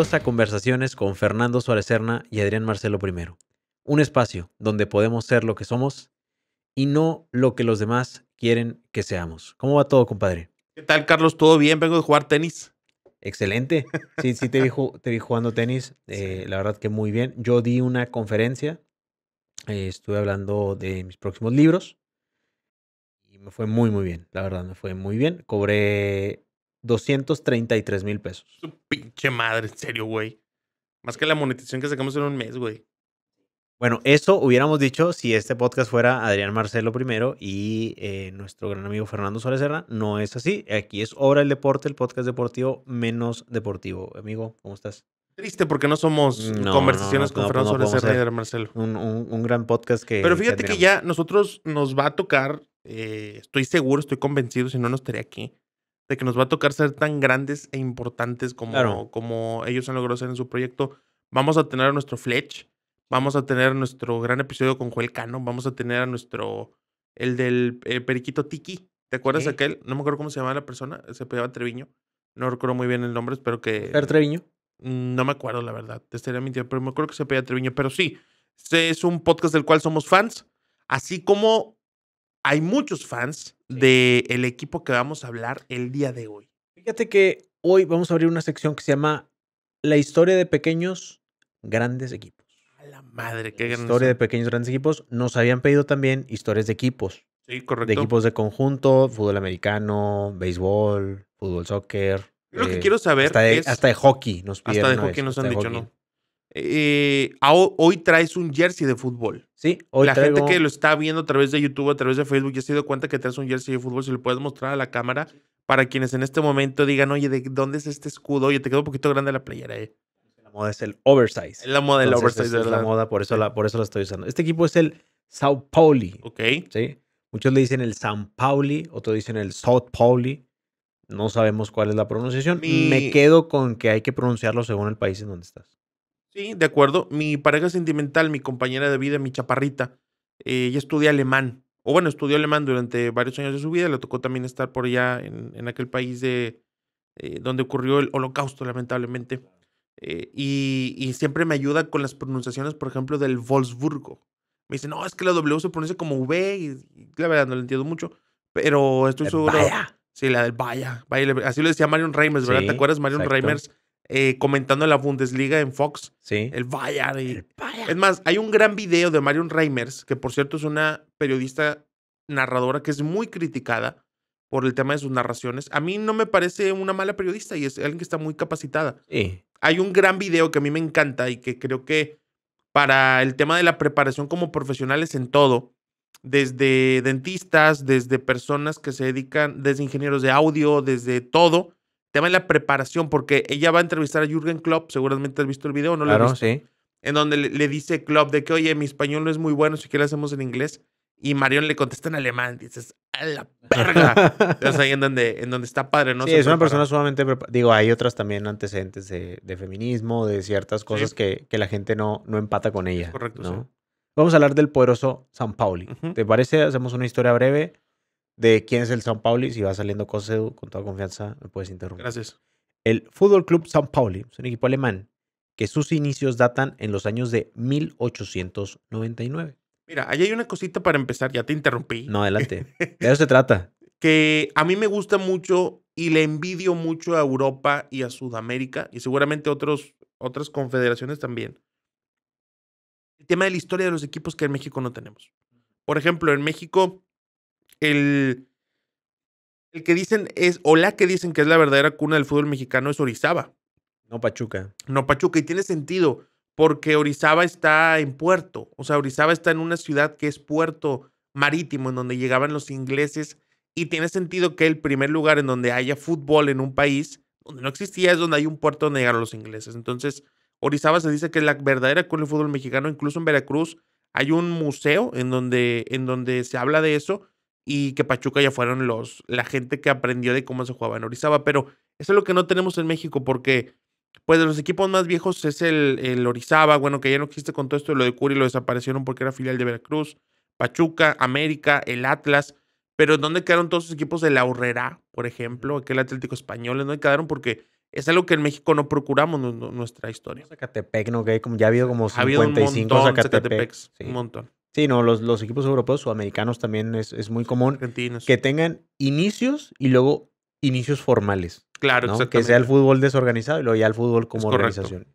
a Conversaciones con Fernando Suárez Serna y Adrián Marcelo I. Un espacio donde podemos ser lo que somos y no lo que los demás quieren que seamos. ¿Cómo va todo, compadre? ¿Qué tal, Carlos? ¿Todo bien? Vengo de jugar tenis. Excelente. Sí, sí, te vi, te jugando tenis. Eh, la verdad que muy bien. Yo di una conferencia. Eh, estuve hablando de mis próximos libros. Y me fue muy, muy bien. La verdad, me fue muy bien. Cobré 233 mil pesos. Su pinche madre, en serio, güey. Más que la monetización que sacamos en un mes, güey. Bueno, eso hubiéramos dicho si este podcast fuera Adrián Marcelo primero y eh, nuestro gran amigo Fernando Suárez Serra. No es así. Aquí es Obra el Deporte, el podcast deportivo menos deportivo. Amigo, ¿cómo estás? Triste porque no somos conversaciones con Fernando Suárez Serra y Adrián Marcelo. Un, gran podcast que... Pero fíjate que, ya nosotros nos va a tocar, eh, estoy seguro, estoy convencido, si no, no estaría aquí de que nos va a tocar ser tan grandes e importantes como, como ellos han logrado ser en su proyecto. Vamos a tener a nuestro Fletch, vamos a tener nuestro gran episodio con Joel Cano, vamos a tener a nuestro, el del eh, periquito Tiki, ¿te acuerdas aquel? No me acuerdo cómo se llamaba la persona, se pegaba Treviño, no recuerdo muy bien el nombre, espero que... ¿Era Treviño? No me acuerdo, la verdad, te estaría mintiendo, pero me acuerdo que se pedía Treviño, pero sí, es un podcast del cual somos fans, así como hay muchos fans del equipo que vamos a hablar el día de hoy. Fíjate que hoy vamos a abrir una sección que se llama La historia de pequeños grandes equipos. A la madre, qué Historia de pequeños grandes equipos. Nos habían pedido también historias de equipos. Sí, correcto. De equipos de conjunto, fútbol americano, béisbol, fútbol soccer. Lo que eh, quiero saber hasta de, es... Hasta de hockey nos piden. Hasta de hockey nos han dicho, ¿no? Eh, hoy traes un jersey de fútbol. Sí, La gente que lo está viendo a través de YouTube, a través de Facebook, ya se dio cuenta que traes un jersey de fútbol. Si lo puedes mostrar a la cámara, para quienes en este momento digan, oye, ¿de dónde es este escudo? Oye, te quedó un poquito grande la playera, eh. La moda es el oversize. Es La moda el oversize, es la moda, por eso, la, por eso la estoy usando. Este equipo es el Sao Pauli. Ok. Sí. Muchos le dicen el San Pauli, otros dicen el South Pauli. No sabemos cuál es la pronunciación. Me quedo con que hay que pronunciarlo según el país en donde estás. Sí, de acuerdo. Mi pareja sentimental, mi compañera de vida, mi chaparrita, eh, ella estudia alemán. O bueno, estudió alemán durante varios años de su vida. Le tocó también estar por allá en, aquel país de eh, donde ocurrió el holocausto, lamentablemente. Eh, y, siempre me ayuda con las pronunciaciones, por ejemplo, del Wolfsburgo. Me dice, no, es que la W se pronuncia como V y, la verdad no lo entiendo mucho. Pero estoy seguro. Vaya. Sí, la del Vaya. así lo decía Marion Reimers, ¿verdad? ¿Te acuerdas? Marion Reimers eh, comentando la Bundesliga en Fox. Sí. El Bayern. Es más, hay un gran video de Marion Reimers, que por cierto es una periodista narradora que es muy criticada por el tema de sus narraciones. A mí no me parece una mala periodista y es alguien que está muy capacitada. Sí. Hay un gran video que a mí me encanta y que creo que para el tema de la preparación como profesionales en todo, desde dentistas, desde personas que se dedican, desde ingenieros de audio, desde todo, tema de la preparación, porque ella va a entrevistar a Jürgen Klopp, seguramente has visto el video, ¿no? Claro, lo sí. En donde le, dice Klopp de que, oye, mi español no es muy bueno, si lo hacemos en inglés. Y Marion le contesta en alemán, dices, a la verga. Es ahí en donde, en donde está padre, ¿no? Sí, es una persona sumamente preparada. Digo, hay otras también antecedentes de, feminismo, de ciertas cosas que, que, la gente no, no empata con ella. correcto, sí. Vamos a hablar del poderoso San Pauli. ¿Te parece? Hacemos una historia breve de quién es el San Pauli. Si va saliendo cosas, con toda confianza me puedes interrumpir. Gracias. El Fútbol Club San Pauli es un equipo alemán que sus inicios datan en los años de 1899. Mira, ahí hay una cosita para empezar, ya te interrumpí. No, adelante. De eso se trata. Que a mí me gusta mucho y le envidio mucho a Europa y a Sudamérica y seguramente otros, otras confederaciones también. El tema de la historia de los equipos que en México no tenemos. Por ejemplo, en México el, el que dicen es, o la que dicen que es la verdadera cuna del fútbol mexicano es Orizaba. No Pachuca. No Pachuca, y tiene sentido, porque Orizaba está en puerto, o sea, Orizaba está en una ciudad que es puerto marítimo, en donde llegaban los ingleses, y tiene sentido que el primer lugar en donde haya fútbol en un país, donde no existía, es donde hay un puerto donde llegaron los ingleses. Entonces, Orizaba se dice que es la verdadera cuna del fútbol mexicano, incluso en Veracruz hay un museo en donde, en donde se habla de eso y que Pachuca ya fueron los, la gente que aprendió de cómo se jugaba en Orizaba. Pero eso es lo que no tenemos en México porque, pues, de los equipos más viejos es el, Orizaba, bueno, que ya no existe con todo esto de lo de Curi, lo desaparecieron porque era filial de Veracruz, Pachuca, América, el Atlas. Pero ¿dónde quedaron todos los equipos de la Horrera, por ejemplo? Aquel Atlético Español, ¿dónde quedaron? Porque es algo que en México no procuramos nuestra historia. Zacatepec, ¿no? Que como ya ha habido como 55 Zacatepec. Un montón. Sí, no, los, equipos europeos o americanos también es, muy común que tengan inicios y luego inicios formales. Claro, Que sea el fútbol desorganizado y luego ya el fútbol como organización.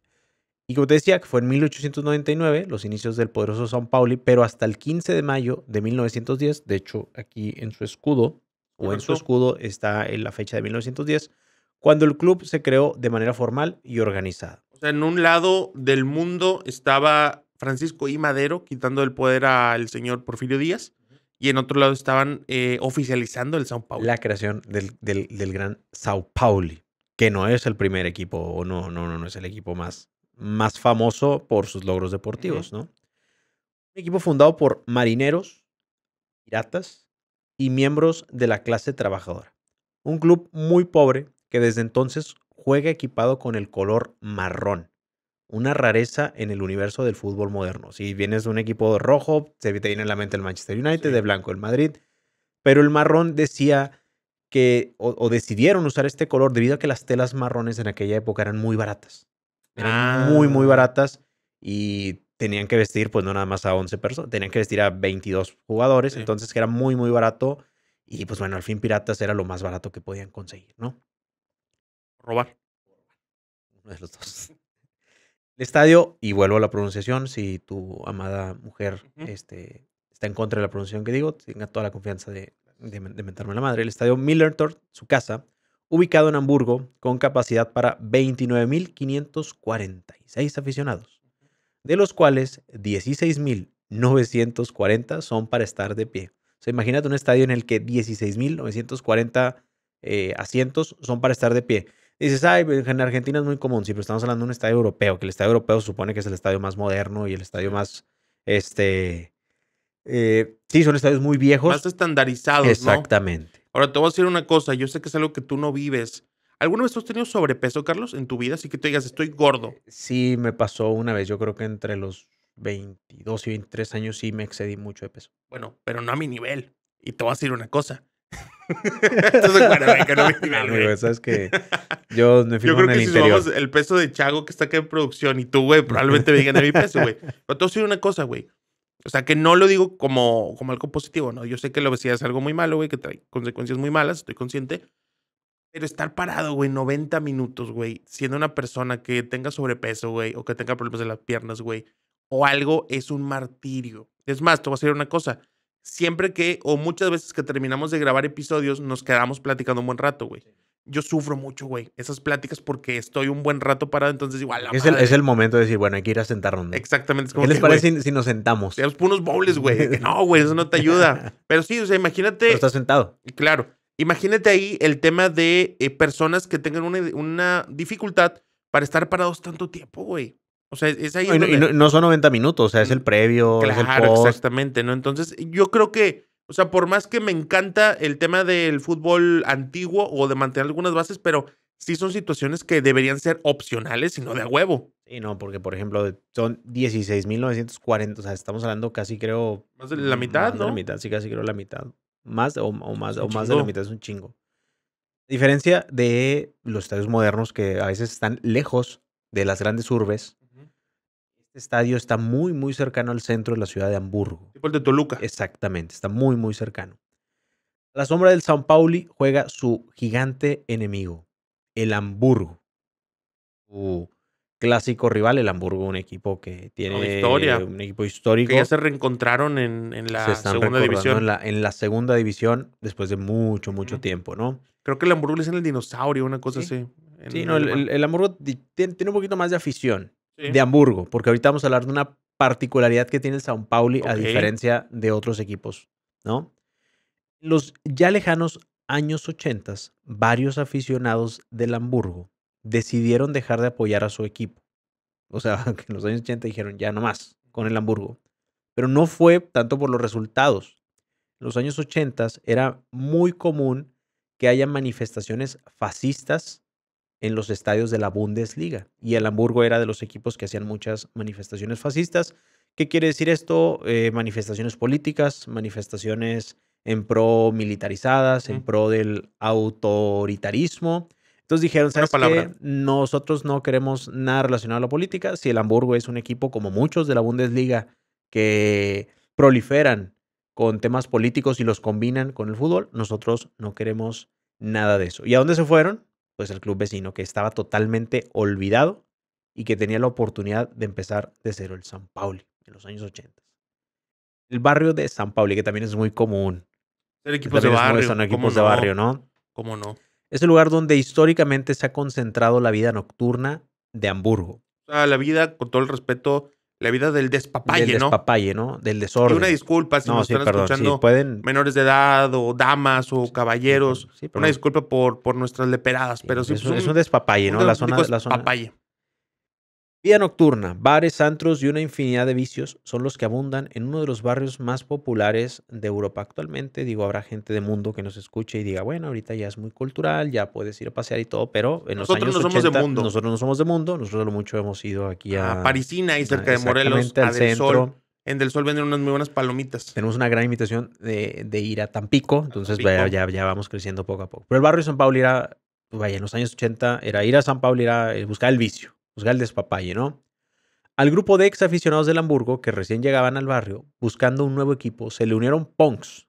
Y como te decía, que fue en 1899, los inicios del poderoso São Paulo, pero hasta el 15 de mayo de 1910, de hecho aquí en su escudo, o en su escudo está la fecha de 1910, cuando el club se creó de manera formal y organizada. O sea, en un lado del mundo estaba Francisco I. Madero quitando el poder al señor Porfirio Díaz y en otro lado estaban eh, oficializando el Sao Paulo. La creación del, gran Sao Pauli, que no es el primer equipo, o no, no, no, no es el equipo más, más famoso por sus logros deportivos, ¿no? Un equipo fundado por marineros, piratas y miembros de la clase trabajadora. Un club muy pobre que desde entonces juega equipado con el color marrón, una rareza en el universo del fútbol moderno. Si vienes de un equipo rojo, se te viene en la mente el Manchester United, de blanco el Madrid, pero el marrón decía que, o, decidieron usar este color debido a que las telas marrones en aquella época eran muy baratas. Eran muy, muy ah. baratas y tenían que vestir, pues no nada más a 11 personas, tenían que vestir a 22 jugadores, entonces que era muy, muy barato. Y pues bueno, al fin Piratas era lo más barato que podían conseguir, ¿no? Robar. Uno de los dos el estadio, y vuelvo a la pronunciación, si tu amada mujer este, está en contra de la pronunciación que digo, tenga toda la confianza de, de, la madre. El estadio Millertor, su casa, ubicado en Hamburgo, con capacidad para 29.546 aficionados, de los cuales 16.940 son para estar de pie. O sea, imagínate un estadio en el que 16.940 eh, asientos son para estar de pie dices, ay, pues, en Argentina es muy común, sí, pero estamos hablando de un estadio europeo, que el estadio europeo supone que es el estadio más moderno y el estadio más, este, eh, sí, son estadios muy viejos. Más estandarizados. Exactamente. Ahora te voy a decir una cosa, yo sé que es algo que tú no vives. ¿Alguna vez has tenido sobrepeso, Carlos, en tu vida? Así que te digas, estoy gordo. Eh, sí, me pasó una vez, yo creo que entre los 22 y 23 años sí me excedí mucho de peso. Bueno, pero no a mi nivel. Y te voy a decir una cosa, Entonces, que no me que yo creo que el si interior. el peso de Chago que está acá en producción y tú, güey, probablemente me digan a mi peso, güey. Pero te voy una cosa, güey. O sea, que no lo digo como, como algo positivo, ¿no? Yo sé que la obesidad es algo muy malo, güey, que trae consecuencias muy malas, estoy consciente. Pero estar parado, güey, 90 minutos, güey, siendo una persona que tenga sobrepeso, güey, o que tenga problemas de las piernas, güey, o algo, es un martirio. Es más, te voy a decir una cosa siempre que, o muchas veces que terminamos de grabar episodios, nos quedamos platicando un buen rato, güey. Yo sufro mucho, güey, esas pláticas porque estoy un buen rato parado, entonces igual. Es el, es el momento de decir, bueno, hay que ir a sentarnos. Exactamente. como ¿Qué les parece si, nos sentamos? Tenemos unos bowls, güey. No, güey, eso no te ayuda. Pero sí, o sea, imagínate. Pero estás sentado. Claro. Imagínate ahí el tema de eh, personas que tengan una, una dificultad para estar parados tanto tiempo, güey. O sea, es ahí. No, son 90 minutos, o sea, es el previo. el exactamente, ¿no? Entonces, yo creo que, o sea, por más que me encanta el tema del fútbol antiguo o de mantener algunas bases, pero sí son situaciones que deberían ser opcionales y no de a huevo. Sí, no, porque por ejemplo, son 16.940, o sea, estamos hablando casi creo... Más de la mitad, más De la mitad, sí, casi creo la mitad. Más o, más, o más de la mitad es un chingo. Diferencia de los estadios modernos que a veces están lejos de las grandes urbes estadio está muy, muy cercano al centro de la ciudad de Hamburgo. el de Toluca. Exactamente, está muy, muy cercano. la sombra del San Pauli juega su gigante enemigo, el Hamburgo. Su clásico rival, el Hamburgo, un equipo que tiene una historia. un equipo histórico. Que ya se reencontraron en, la segunda división. En la, segunda división después de mucho, mucho tiempo, ¿no? Creo que el Hamburgo es en el dinosaurio, una cosa así. Sí, no, el, Hamburgo tiene un poquito más de afición de Hamburgo, porque ahorita vamos a hablar de una particularidad que tiene el Sao Pauli a diferencia de otros equipos, ¿no? Los ya lejanos años 80, varios aficionados del Hamburgo decidieron dejar de apoyar a su equipo. O sea, que en los años 80 dijeron ya no más con el Hamburgo. Pero no fue tanto por los resultados. En los años 80 era muy común que haya manifestaciones fascistas en los estadios de la Bundesliga. Y el Hamburgo era de los equipos que hacían muchas manifestaciones fascistas. ¿Qué quiere decir esto? Eh, manifestaciones políticas, manifestaciones en pro militarizadas, en pro del autoritarismo. Entonces dijeron, ¿sabes qué? Nosotros no queremos nada relacionado a la política. Si el Hamburgo es un equipo como muchos de la Bundesliga que proliferan con temas políticos y los combinan con el fútbol, nosotros no queremos nada de eso. ¿Y a dónde se fueron? pues el club vecino que estaba totalmente olvidado y que tenía la oportunidad de empezar de cero el San Pauli en los años 80. El barrio de San Pauli, que también es muy común. equipo de barrio. Son equipos de barrio, ¿no? ¿Cómo no? Es el lugar donde históricamente se ha concentrado la vida nocturna de Hamburgo. O sea, la vida, con todo el respeto, la vida del despapalle, del ¿no? ¿no? Del desorden. Y una disculpa si nos están escuchando pueden... menores de edad o damas o caballeros. una disculpa por, por nuestras leperadas, pero pues sí. Es, pues un, despapalle, ¿no? la zona, Vida nocturna, bares, antros y una infinidad de vicios son los que abundan en uno de los barrios más populares de Europa actualmente. Digo, habrá gente de mundo que nos escuche y diga, bueno, ahorita ya es muy cultural, ya puedes ir a pasear y todo, pero en los nosotros no somos de mundo. nosotros no somos de mundo, nosotros lo mucho hemos ido aquí a... a Parisina, y cerca de Morelos, Del En Del Sol venden unas muy buenas palomitas. Tenemos una gran invitación de, ir a Tampico, entonces Ya, vamos creciendo poco a poco. Pero el barrio de San Pablo era, pues vaya, en los años 80 era ir a San Pablo, era eh, buscar el vicio los pues, el despapalle, ¿no? Al grupo de ex aficionados del Hamburgo que recién llegaban al barrio buscando un nuevo equipo se le unieron punks,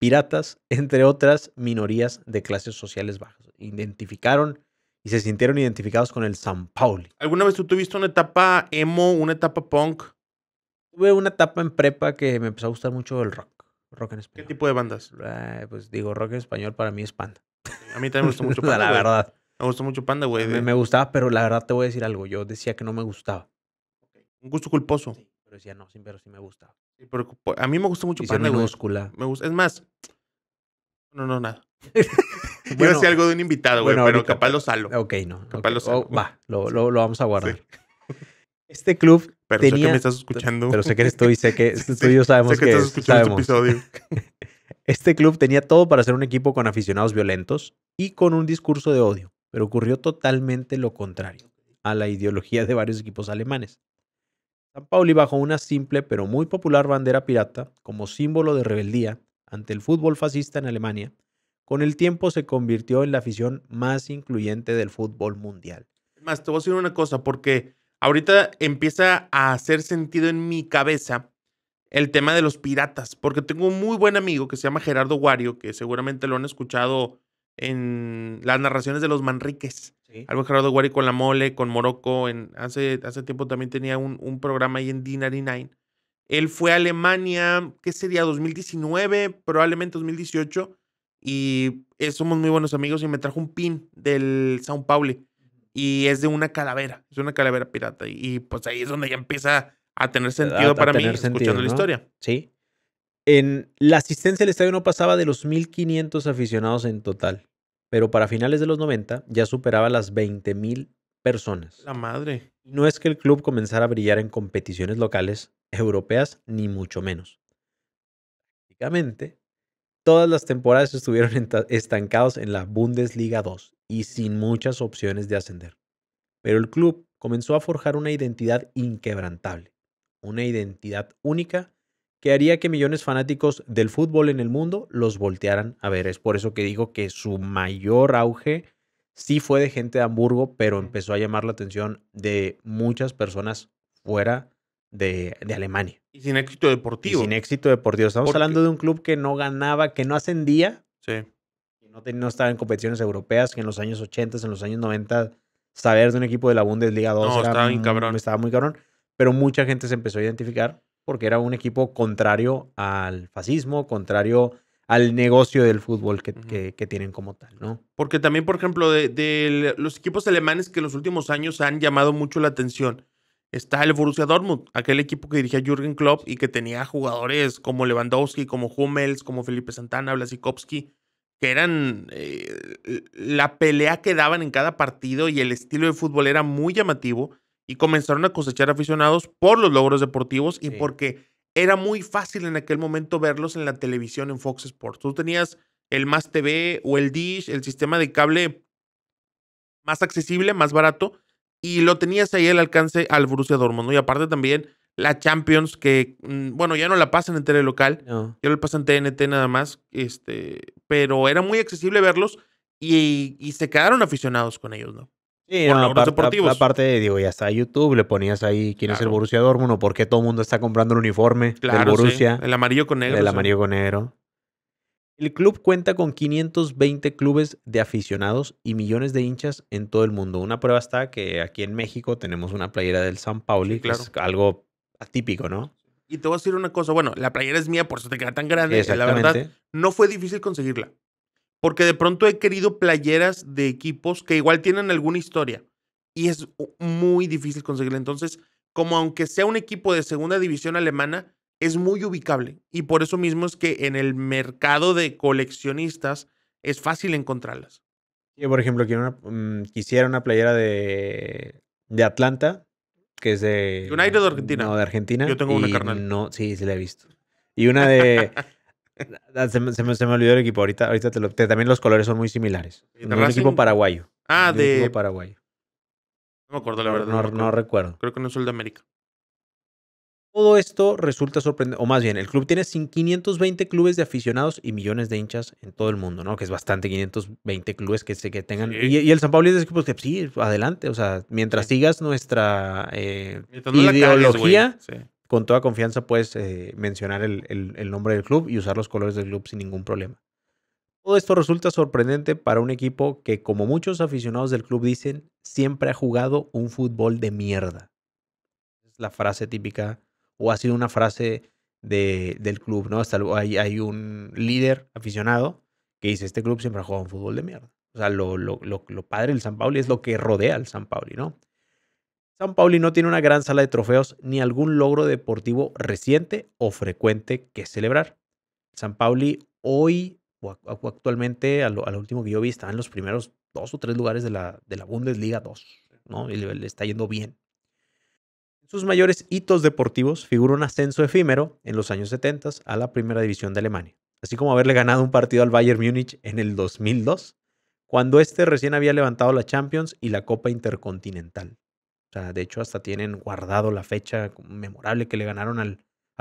piratas, entre otras minorías de clases sociales bajas. Identificaron y se sintieron identificados con el San Pauli. ¿Alguna vez tú tuviste una etapa emo, una etapa punk? Tuve una etapa en prepa que me empezó a gustar mucho el rock. Rock en ¿Qué tipo de bandas? pues digo, rock en español para mí es panda. A mí también me gusta mucho panda. la verdad. Me gustó mucho Panda, güey. Me, gustaba, pero la verdad te voy a decir algo. Yo decía que no me gustaba. Un gusto culposo. pero decía no, sin pero sí me gustaba. Sí, pero, a mí me gustó mucho Panda, güey. Me gusta. Es más, no, no, nada. Yo bueno, decía algo de un invitado, güey, pero capaz lo salo. Ok, no. Capaz lo salo. Oh, va, lo, lo, lo, vamos a guardar. Este club pero sé que me estás escuchando. Pero sé que eres tú y sé que sí, yo sabemos que, que, este episodio. este club tenía todo para ser un equipo con aficionados violentos y con un discurso de odio pero ocurrió totalmente lo contrario a la ideología de varios equipos alemanes. San Pauli bajo una simple pero muy popular bandera pirata como símbolo de rebeldía ante el fútbol fascista en Alemania, con el tiempo se convirtió en la afición más incluyente del fútbol mundial. Más, te voy a decir una cosa, porque ahorita empieza a hacer sentido en mi cabeza el tema de los piratas, porque tengo un muy buen amigo que se llama Gerardo Guario, que seguramente lo han escuchado en las narraciones de los Manriques. Algo Gerardo Guari con la mole, con Morocco. hace, hace tiempo también tenía un, programa ahí en D99. Él fue a Alemania, ¿qué sería? 2019, probablemente 2018. Y somos muy buenos amigos y me trajo un pin del Sao Paulo. Y es de una calavera, es una calavera pirata. Y, pues ahí es donde ya empieza a tener sentido para mí, escuchando la historia. Sí. En la asistencia al estadio no pasaba de los 1.500 aficionados en total, pero para finales de los 90 ya superaba las 20.000 personas. La madre. No es que el club comenzara a brillar en competiciones locales, europeas, ni mucho menos. Prácticamente, todas las temporadas estuvieron estancados en la Bundesliga 2 y sin muchas opciones de ascender. Pero el club comenzó a forjar una identidad inquebrantable, una identidad única que haría que millones fanáticos del fútbol en el mundo los voltearan a ver. Es por eso que digo que su mayor auge sí fue de gente de Hamburgo, pero empezó a llamar la atención de muchas personas fuera de, Alemania. Y sin éxito deportivo. sin éxito deportivo. Estamos hablando de un club que no ganaba, que no ascendía. Sí. Que no, estaba en competiciones europeas, que en los años 80, en los años 90, saber de un equipo de la Bundesliga 2 no, estaba, estaba muy cabrón. Pero mucha gente se empezó a identificar porque era un equipo contrario al fascismo, contrario al negocio del fútbol que, tienen como tal, ¿no? Porque también, por ejemplo, de, los equipos alemanes que en los últimos años han llamado mucho la atención, está el Borussia Dortmund, aquel equipo que dirigía Jürgen Klopp y que tenía jugadores como Lewandowski, como Hummels, como Felipe Santana, Blasikowski, que eran eh, la pelea que daban en cada partido y el estilo de fútbol era muy llamativo y comenzaron a cosechar aficionados por los logros deportivos y porque era muy fácil en aquel momento verlos en la televisión en Fox Sports. Tú tenías el Más TV o el Dish, el sistema de cable más accesible, más barato, y lo tenías ahí al alcance al Bruce Dortmund. ¿no? Y aparte también la Champions, que, mm, bueno, ya no la pasan en telelocal, ya la pasan en TNT nada más, este, pero era muy accesible verlos y se quedaron aficionados con ellos, ¿no? Sí, la digo, ya está YouTube, le ponías ahí quién es el Borussia Dortmund por qué todo el mundo está comprando el uniforme del Borussia. El amarillo con negro. El amarillo con negro. El club cuenta con 520 clubes de aficionados y millones de hinchas en todo el mundo. Una prueba está que aquí en México tenemos una playera del San Pauli, es algo atípico, ¿no? Y te voy a decir una cosa, bueno, la playera es mía, por eso te queda tan grande. La verdad, no fue difícil conseguirla porque de pronto he querido playeras de equipos que igual tienen alguna historia y es muy difícil conseguirla. Entonces, como aunque sea un equipo de segunda división alemana, es muy ubicable y por eso mismo es que en el mercado de coleccionistas es fácil encontrarlas. Yo, por ejemplo, mm, quisiera una playera de, de Atlanta, que es de... United de mm, Argentina. No, de Argentina. Yo tengo una carnal. No, sí, sí la he visto. Y una de... se, me, olvidó el equipo. Ahorita, ahorita te también los colores son muy similares. un equipo paraguayo. Ah, de. Un No me acuerdo, la verdad. No, recuerdo. Creo que no es el de América. Todo esto resulta sorprendente, o más bien, el club tiene 520 clubes de aficionados y millones de hinchas en todo el mundo, ¿no? Que es bastante, 520 clubes que, tengan. Y, el San Pablo es de que pues, sí, adelante, o sea, mientras sigas nuestra eh, ideología, con toda confianza puedes eh, mencionar el, nombre del club y usar los colores del club sin ningún problema. Todo esto resulta sorprendente para un equipo que, como muchos aficionados del club dicen, siempre ha jugado un fútbol de mierda. Es la frase típica, o ha sido una frase del club, ¿no? Hasta hay, un líder aficionado que dice, este club siempre ha jugado un fútbol de mierda. O sea, lo, padre del San Pauli es lo que rodea al San Pauli, ¿no? San Pauli no tiene una gran sala de trofeos ni algún logro deportivo reciente o frecuente que celebrar. San Pauli hoy o actualmente, al último que yo vi, está en los primeros dos o tres lugares de la, Bundesliga 2, ¿no? le, está yendo bien. sus mayores hitos deportivos figura un ascenso efímero en los años 70 a la primera división de Alemania, así como haberle ganado un partido al Bayern Múnich en el 2002, cuando este recién había levantado la Champions y la Copa Intercontinental sea, de hecho, hasta tienen guardado la fecha memorable que le ganaron al,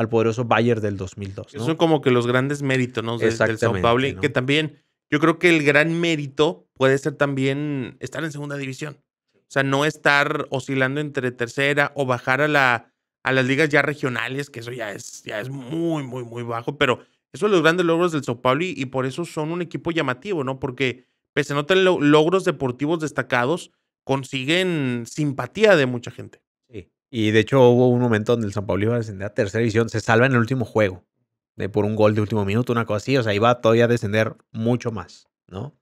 poderoso Bayern del 2002. ¿no? Son como que los grandes méritos ¿no? del, que también yo creo que el gran mérito puede ser también estar en segunda división. O sea, no estar oscilando entre tercera o bajar a, la, las ligas ya regionales, que eso ya es, ya es muy, muy, muy bajo, pero esos son los grandes logros del Sao Paulo y, y por eso son un equipo llamativo, ¿no? Porque pese a no tener logros deportivos destacados, consiguen simpatía de mucha gente. Sí. Y de hecho hubo un momento donde el San Pablo iba a descender a tercera división, se salva en el último juego, por un gol de último minuto, una cosa así, o sea, iba todavía a descender mucho más, ¿no?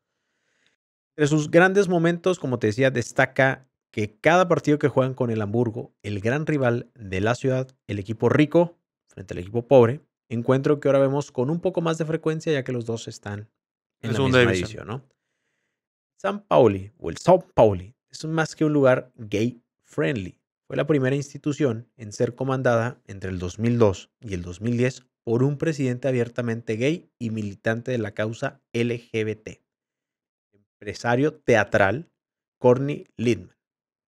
Entre sus grandes momentos, como te decía, destaca que cada partido que juegan con el Hamburgo, el gran rival de la ciudad, el equipo rico frente al equipo pobre, encuentro que ahora vemos con un poco más de frecuencia ya que los dos están en, la misma división, ¿no? San Pauli o el São Pauli es más que un lugar gay friendly. Fue la primera institución en ser comandada entre el 2002 y el 2010 por un presidente abiertamente gay y militante de la causa LGBT, empresario teatral Corny Lindman.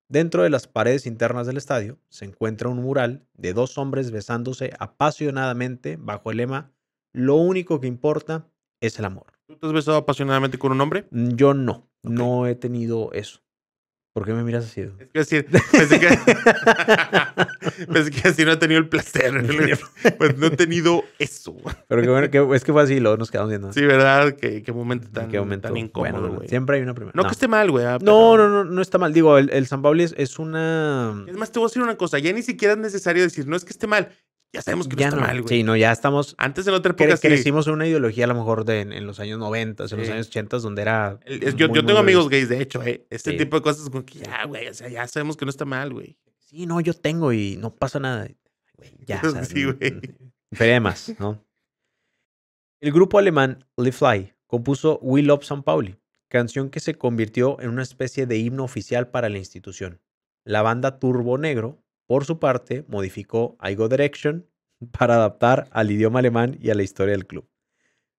Dentro de las paredes internas del estadio se encuentra un mural de dos hombres besándose apasionadamente bajo el lema Lo único que importa es el amor. ¿Tú te has besado apasionadamente con un hombre? Mm, yo no, no he tenido eso. ¿Por qué me miras así? Es que así, pensé que, que así no he tenido el placer. pues no he tenido eso. Pero que bueno, que, es que fue así y luego nos quedamos viendo. Sí, ¿verdad? Qué, qué momento tan, ¿Qué momento? tan incómodo, güey. Siempre hay una primera. No, que esté mal, güey. Ah, no, no, no, no está mal. Digo, el, San Pablo es, una... Es más, te voy a decir una cosa. Ya ni siquiera es necesario decir, no es que esté mal ya sabemos que no está mal, güey. Sí, no, ya estamos. Antes en otra época crecimos en una ideología a lo mejor de, en, los años 90, en los años 80, donde era. yo, tengo amigos gays, de hecho, ¿eh? Este tipo de cosas, como que ya, güey, o sea, ya sabemos que no está mal, güey. Sí, no, yo tengo y no pasa nada. ya. sí, güey. Pero además, ¿no? El grupo alemán Le Fly compuso We Love San Pauli, canción que se convirtió en una especie de himno oficial para la institución. La banda Turbo Negro por su parte, modificó I Go Direction para adaptar al idioma alemán y a la historia del club.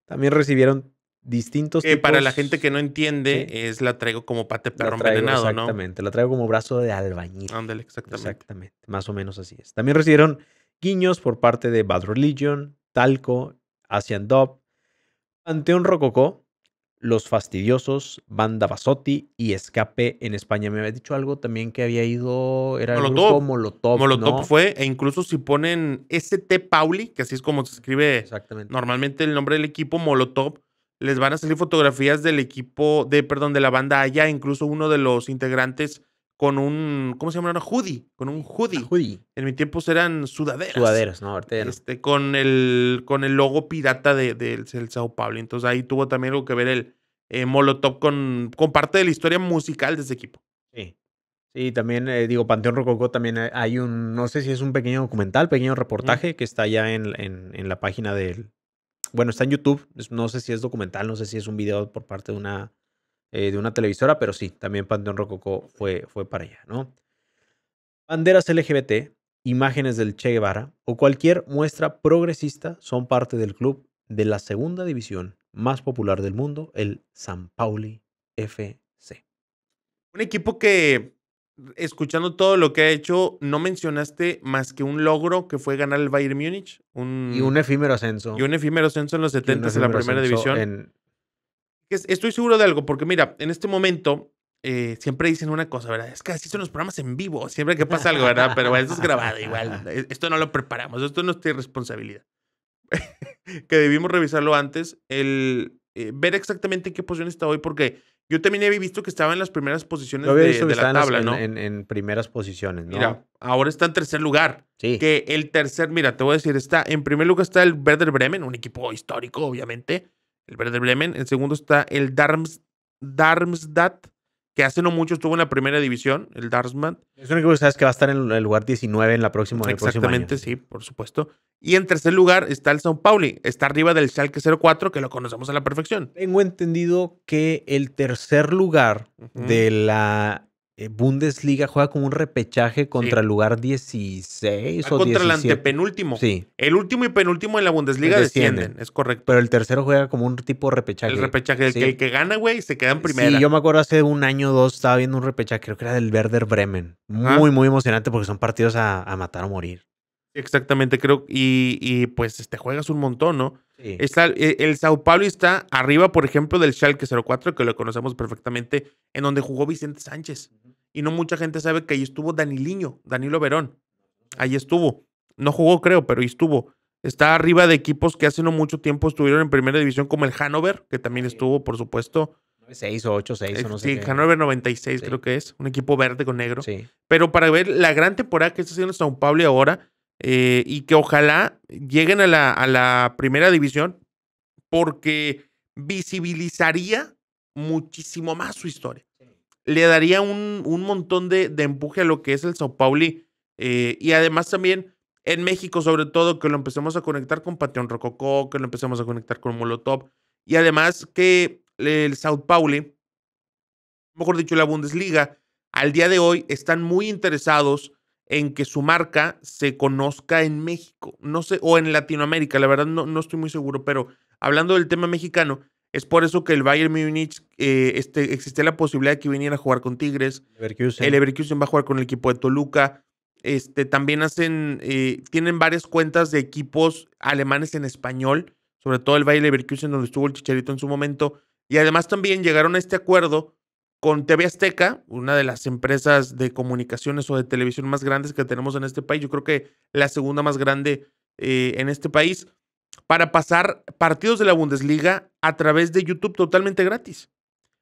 También recibieron distintos que para la gente que no entiende es la traigo como pate perro envenenado, ¿no? Exactamente, la traigo como brazo de albañil. Ándale, exactamente. Exactamente, más o menos así es. También recibieron guiños por parte de Bad Religion, Talco, Asian Dub, Panteón Rococó, los Fastidiosos, Banda Basotti y Escape en España. Me había dicho algo también que había ido. Era Molotov. Molotov. fue, e incluso si ponen ST Pauli, que así es como se escribe Exactamente. normalmente el nombre del equipo, Molotov, les van a salir fotografías del equipo, de, perdón, de la banda allá. Incluso uno de los integrantes con un, ¿cómo se llama? ahora? hoodie, con un hoodie. hoodie. En mi tiempo eran sudaderas. Sudaderas, no, ahorita Este, con, el, con el logo pirata del de, Sao Paulo. Entonces ahí tuvo también algo que ver el eh, Molotov con, con parte de la historia musical de ese equipo. Sí. Sí, también, eh, digo, Panteón Rococó también eh, hay un, no sé si es un pequeño documental, pequeño reportaje que está ya en, en, en la página del, bueno, está en YouTube, no sé si es documental, no sé si es un video por parte de una eh, de una televisora, pero sí, también Panteón Rococó fue, fue para allá, ¿no? Banderas LGBT, imágenes del Che Guevara o cualquier muestra progresista son parte del club de la segunda división más popular del mundo, el San Pauli FC. Un equipo que, escuchando todo lo que ha hecho, no mencionaste más que un logro que fue ganar el Bayern Múnich. Un, y un efímero ascenso. Y un efímero ascenso en los 70 en la primera división. En, Estoy seguro de algo, porque mira, en este momento eh, siempre dicen una cosa, ¿verdad? Es que así son los programas en vivo, siempre que pasa algo, ¿verdad? Pero bueno, esto es grabado igual, e, esto no lo preparamos, esto no es nuestra responsabilidad. que debimos revisarlo antes, el eh, ver exactamente en qué posición está hoy, porque yo también había visto que estaba en las primeras posiciones de, la tabla, en, ¿no? En, primeras posiciones, ¿no? Mira, ahora está en tercer lugar. Sí. Que el tercer, mira, te voy a decir, está en primer lugar está el Werder Bremen, un equipo histórico, obviamente el Werder Bremen. En segundo está el Darms, Darmstadt, que hace no mucho estuvo en la primera división, el Darmstadt. Es un equipo que sabes que va a estar en el lugar 19 en la próxima Exactamente, sí, por supuesto. Y en tercer lugar está el São Paulo. Está arriba del Schalke 04, que lo conocemos a la perfección. Tengo entendido que el tercer lugar de la eh, Bundesliga juega como un repechaje contra el lugar 16 ah, contra el antepenúltimo. Sí. El último y penúltimo en la Bundesliga descienden. es correcto. Pero el tercero juega como un tipo de repechaje. El repechaje, que, el gana, güey, se queda en primera. Sí, yo me acuerdo hace un año o dos estaba viendo un repechaje, creo que era del Werder Bremen. Muy, muy emocionante porque son partidos a, matar o morir. Exactamente, creo. Y, y pues te este, juegas un montón, ¿no? Está, eh, el, Sao Paulo está arriba, por ejemplo, del Schalke 04, que lo conocemos perfectamente, en donde jugó Vicente Sánchez. Y no mucha gente sabe que ahí estuvo Daniliño, Danilo Verón. Ahí estuvo. No jugó, creo, pero ahí estuvo. Está arriba de equipos que hace no mucho tiempo estuvieron en primera división, como el Hannover, que también estuvo, por supuesto. 6 o 8, 6 o eh, no sé. Sí, Hannover 96 creo que es, un equipo verde con negro. Pero para ver la gran temporada que está haciendo Sao Paulo ahora, eh, y que ojalá lleguen a la, a la primera división porque visibilizaría muchísimo más su historia. Le daría un, montón de, empuje a lo que es el Sao Pauli eh, y además también en México sobre todo que lo empecemos a conectar con Pateón Rococó, que lo empecemos a conectar con Molotov y además que el Sao Pauli, mejor dicho la Bundesliga, al día de hoy están muy interesados en que su marca se conozca en México, no sé, o en Latinoamérica, la verdad no, no estoy muy seguro, pero hablando del tema mexicano, es por eso que el Bayern Munich eh, este, existe la posibilidad de que viniera a jugar con Tigres, el Everkusen va a jugar con el equipo de Toluca, este, también hacen, eh, tienen varias cuentas de equipos alemanes en español, sobre todo el Bayern Leverkusen donde estuvo el Chicharito en su momento, y además también llegaron a este acuerdo con TV Azteca, una de las empresas de comunicaciones o de televisión más grandes que tenemos en este país, yo creo que la segunda más grande eh, en este país, para pasar partidos de la Bundesliga a través de YouTube totalmente gratis,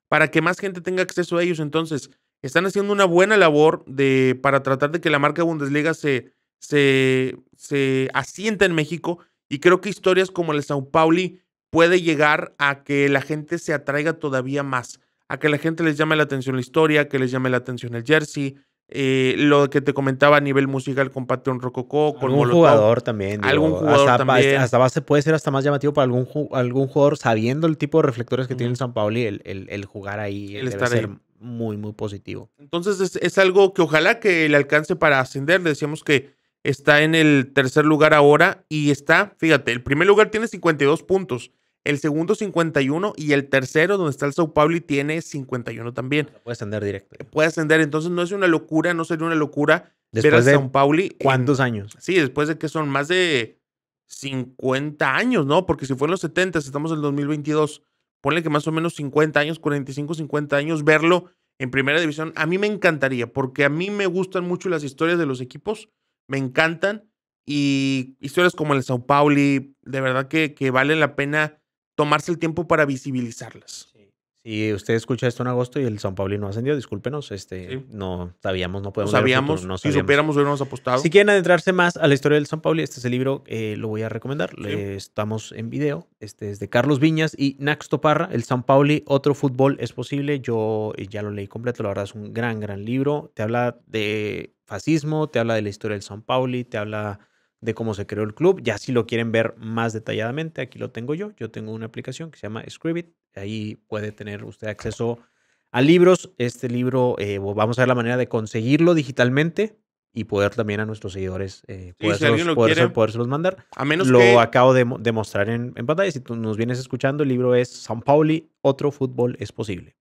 para que más gente tenga acceso a ellos. Entonces, están haciendo una buena labor de, para tratar de que la marca Bundesliga se, se, se asienta en México y creo que historias como el Sao Pauli puede llegar a que la gente se atraiga todavía más a que la gente les llame la atención la historia, que les llame la atención el jersey, eh, lo que te comentaba a nivel musical con Pateón Rococó, con algún jugador también. algún jugador hasta, también. Hasta, base puede ser hasta más llamativo para algún, jugador, sabiendo el tipo de reflectores que tiene el San Paoli el, el, jugar ahí, el eh, debe ser muy, muy positivo. Entonces es, algo que ojalá que le alcance para ascender. decíamos que está en el tercer lugar ahora y está, fíjate, el primer lugar tiene 52 puntos el segundo 51 y el tercero, donde está el Sao Paulo, y tiene 51 también. puede ascender directo. Eh, puede ascender, entonces no es una locura, no sería una locura ver a Sao Paulo. ¿Cuántos años? Sí, después de que son más de 50 años, ¿no? Porque si fue en los 70, estamos en el 2022, ponle que más o menos 50 años, 45, 50 años, verlo en primera división, a mí me encantaría, porque a mí me gustan mucho las historias de los equipos, me encantan, y historias como el Sao Paulo, de verdad que, que la pena tomarse el tiempo para visibilizarlas. Si usted escucha esto en agosto y el San no ascendió, discúlpenos, este, no sabíamos, no podemos. sabíamos, no sabíamos, si supiéramos hubiéramos apostado. Si quieren adentrarse más a la historia del San Pauli, este es el libro, eh, lo voy a recomendar. estamos en video, este es de Carlos Viñas y Nax Toparra, El San Pauli, otro fútbol es posible. Yo eh, ya lo leí completo, la verdad es un gran, gran libro. Te habla de fascismo, te habla de la historia del San Pauli, te habla de cómo se creó el club. Ya si lo quieren ver más detalladamente, aquí lo tengo yo. Yo tengo una aplicación que se llama Scribit. Ahí puede tener usted acceso a libros. Este libro, eh, vamos a ver la manera de conseguirlo digitalmente y poder también a nuestros seguidores eh, mandar. lo acabo de, mostrar en, en, pantalla. Si tú nos vienes escuchando, el libro es San Pauli, otro fútbol es posible.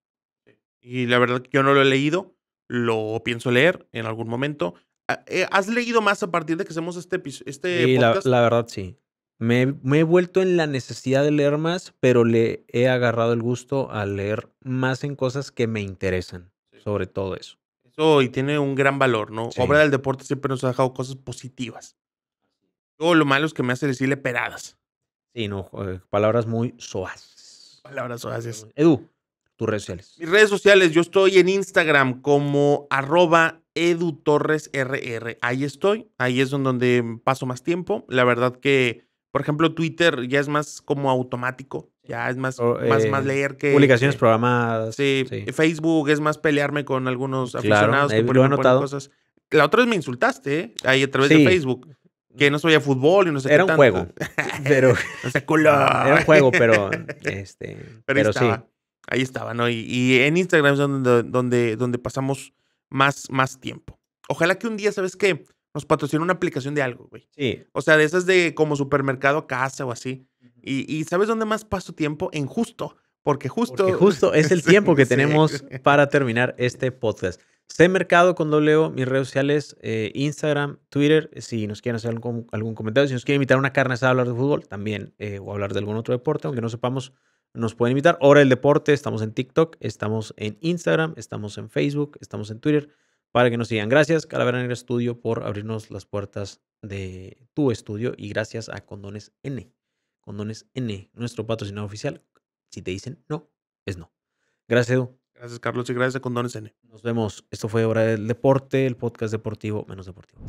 Y la verdad que yo no lo he leído, lo pienso leer en algún momento. Ah, eh, ¿Has leído más a partir de que hacemos este, este sí, La, verdad, sí. Me, he vuelto en la necesidad de leer más, pero le he agarrado el gusto a leer más en cosas que me interesan, sobre todo eso. Eso y tiene un gran valor, ¿no? Obra del deporte siempre nos ha dejado cosas positivas. Todo lo malo es que me hace decirle peradas. Sí, no, eh, palabras muy soas. Palabras Edu, tus redes sociales. Mis redes sociales, yo estoy en Instagram como arroba Edu Torres RR. Ahí estoy, ahí es donde paso más tiempo. La verdad que, por ejemplo, Twitter ya es más como automático, ya es más, más, eh, leer que... Publicaciones programadas. Sí, Facebook es más pelearme con algunos aficionados que por cosas. La otra vez me insultaste, ¿eh? ahí a través de Facebook. Que no soy fútbol y no sé Era un juego. pero. no Era un juego, pero. Este, pero, sí. Ahí estaba, ¿no? Y, en Instagram es donde, donde, donde pasamos más, más tiempo. Ojalá que un día, ¿sabes qué? Nos patrocina una aplicación de algo, güey. Sí. O sea, de esas de como supermercado casa o así. y, y, ¿sabes dónde más paso tiempo? En justo. Porque justo. Porque justo es el tiempo que tenemos para terminar este podcast. C Mercado con W, mis redes sociales, eh, Instagram, Twitter. Si nos quieren hacer algún, comentario, si nos quieren invitar a una carne a hablar de fútbol, también, eh, o hablar de algún otro deporte, aunque no sepamos nos pueden invitar. Hora del Deporte, estamos en TikTok, estamos en Instagram, estamos en Facebook, estamos en Twitter, para que nos sigan. Gracias, Calavera Negra Estudio, por abrirnos las puertas de tu estudio y gracias a Condones N. Condones N, nuestro patrocinador oficial. Si te dicen no, es no. Gracias, Edu. Gracias, Carlos, y gracias a Condones N. Nos vemos. Esto fue Hora del Deporte, el podcast deportivo menos deportivo.